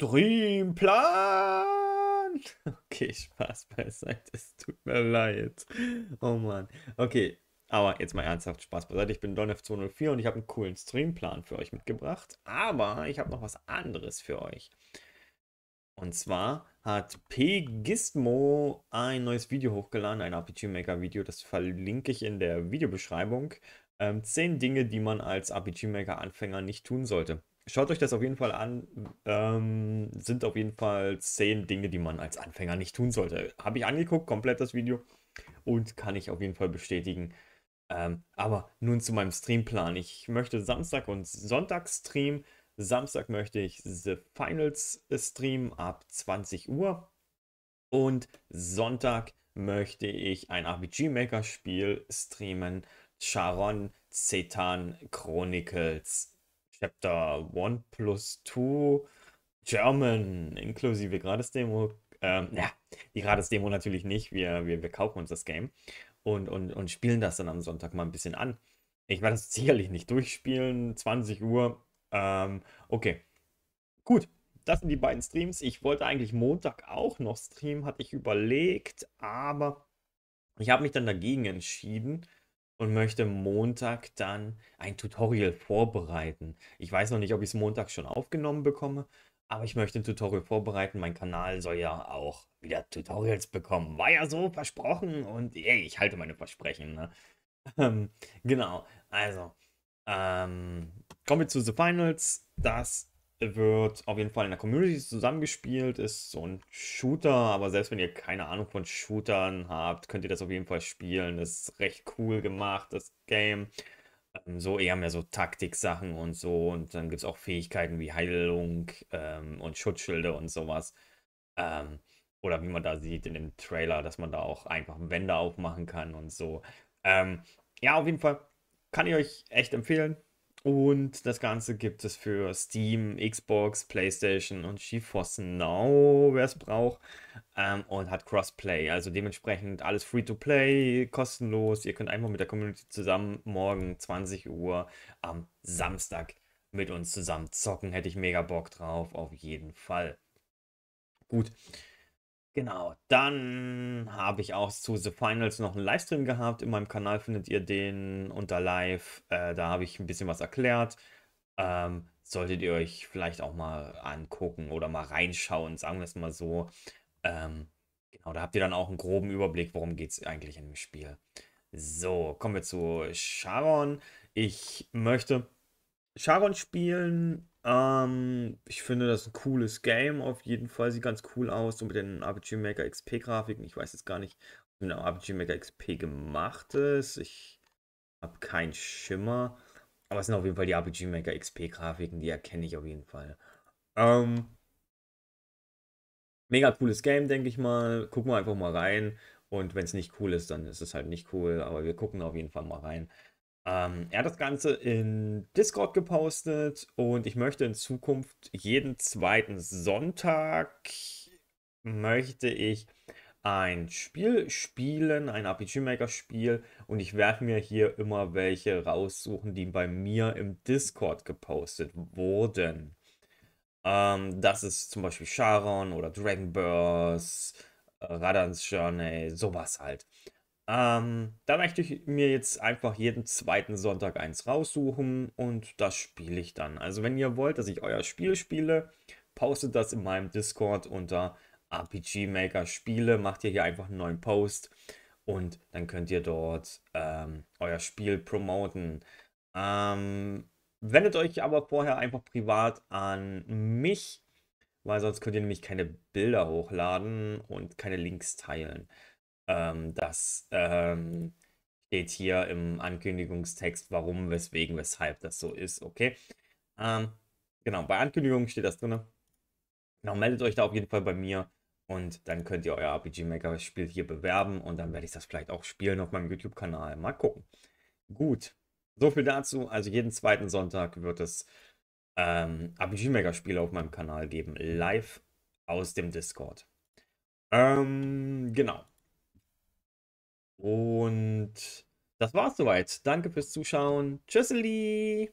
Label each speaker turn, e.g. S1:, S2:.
S1: Streamplan! Okay, Spaß beiseite, es tut mir leid. Oh Mann. Okay, aber jetzt mal ernsthaft Spaß beiseite. Ich bin DonF204 und ich habe einen coolen Streamplan für euch mitgebracht. Aber ich habe noch was anderes für euch. Und zwar hat Pgismo ein neues Video hochgeladen, ein RPG Maker Video, das verlinke ich in der Videobeschreibung. Ähm, 10 Dinge, die man als RPG Maker Anfänger nicht tun sollte schaut euch das auf jeden Fall an. Ähm, sind auf jeden Fall zehn Dinge, die man als Anfänger nicht tun sollte. Habe ich angeguckt, komplett das Video. Und kann ich auf jeden Fall bestätigen. Ähm, aber nun zu meinem Streamplan. Ich möchte Samstag und Sonntag streamen. Samstag möchte ich The Finals streamen ab 20 Uhr. Und Sonntag möchte ich ein RPG-Maker-Spiel streamen. Charon Cetan Chronicles Chapter 1 plus 2 German inklusive Gratis-Demo. Ähm, ja, die Gratis-Demo natürlich nicht. Wir, wir, wir kaufen uns das Game und, und, und spielen das dann am Sonntag mal ein bisschen an. Ich werde das sicherlich nicht durchspielen. 20 Uhr. Ähm, okay. Gut. Das sind die beiden Streams. Ich wollte eigentlich Montag auch noch streamen, hatte ich überlegt, aber ich habe mich dann dagegen entschieden, und möchte Montag dann ein Tutorial vorbereiten. Ich weiß noch nicht, ob ich es Montag schon aufgenommen bekomme, aber ich möchte ein Tutorial vorbereiten. Mein Kanal soll ja auch wieder Tutorials bekommen. War ja so versprochen und ey, ich halte meine Versprechen. Ne? Ähm, genau, also ähm, kommen wir zu The Finals. Das wird auf jeden Fall in der Community zusammengespielt, ist so ein Shooter, aber selbst wenn ihr keine Ahnung von Shootern habt, könnt ihr das auf jeden Fall spielen. Das ist recht cool gemacht, das Game. Ähm, so eher mehr so Taktik-Sachen und so. Und dann gibt es auch Fähigkeiten wie Heilung ähm, und Schutzschilde und sowas. Ähm, oder wie man da sieht in dem Trailer, dass man da auch einfach Wände aufmachen kann und so. Ähm, ja, auf jeden Fall kann ich euch echt empfehlen. Und das Ganze gibt es für Steam, Xbox, PlayStation und GeForce Now, wer es braucht. Ähm, und hat Crossplay. Also dementsprechend alles free to play, kostenlos. Ihr könnt einfach mit der Community zusammen morgen 20 Uhr am Samstag mit uns zusammen zocken. Hätte ich mega Bock drauf, auf jeden Fall. Gut. Genau, dann habe ich auch zu The Finals noch einen Livestream gehabt. In meinem Kanal findet ihr den unter Live. Äh, da habe ich ein bisschen was erklärt. Ähm, solltet ihr euch vielleicht auch mal angucken oder mal reinschauen, sagen wir es mal so. Ähm, genau, da habt ihr dann auch einen groben Überblick, worum geht es eigentlich in dem Spiel. So, kommen wir zu Sharon. Ich möchte Charon spielen. Ähm, ich finde das ein cooles Game. Auf jeden Fall sieht ganz cool aus. So mit den RPG Maker XP Grafiken. Ich weiß jetzt gar nicht, ob mit dem RPG Maker XP gemacht ist. Ich habe keinen Schimmer. Aber es sind auf jeden Fall die RPG Maker XP Grafiken. Die erkenne ich auf jeden Fall. Ähm, mega cooles Game, denke ich mal. Gucken wir einfach mal rein. Und wenn es nicht cool ist, dann ist es halt nicht cool. Aber wir gucken auf jeden Fall mal rein. Ähm, er hat das Ganze in Discord gepostet und ich möchte in Zukunft jeden zweiten Sonntag möchte ich ein Spiel spielen, ein RPG Maker Spiel und ich werde mir hier immer welche raussuchen, die bei mir im Discord gepostet wurden. Ähm, das ist zum Beispiel Sharon oder Dragon Burst, äh, Radans Journey, sowas halt. Ähm, da möchte ich mir jetzt einfach jeden zweiten Sonntag eins raussuchen und das spiele ich dann. Also wenn ihr wollt, dass ich euer Spiel spiele, postet das in meinem Discord unter RPG Maker Spiele, macht ihr hier einfach einen neuen Post und dann könnt ihr dort ähm, euer Spiel promoten. Ähm, wendet euch aber vorher einfach privat an mich, weil sonst könnt ihr nämlich keine Bilder hochladen und keine Links teilen. Ähm, das ähm, steht hier im Ankündigungstext, warum, weswegen, weshalb das so ist, okay? Ähm, genau, bei Ankündigungen steht das drin. Genau, meldet euch da auf jeden Fall bei mir und dann könnt ihr euer RPG Maker Spiel hier bewerben und dann werde ich das vielleicht auch spielen auf meinem YouTube-Kanal. Mal gucken. Gut, so viel dazu. Also jeden zweiten Sonntag wird es ähm, RPG Maker Spiele auf meinem Kanal geben, live aus dem Discord. Ähm, genau. Und das war's soweit. Danke fürs Zuschauen. Tschüsseli!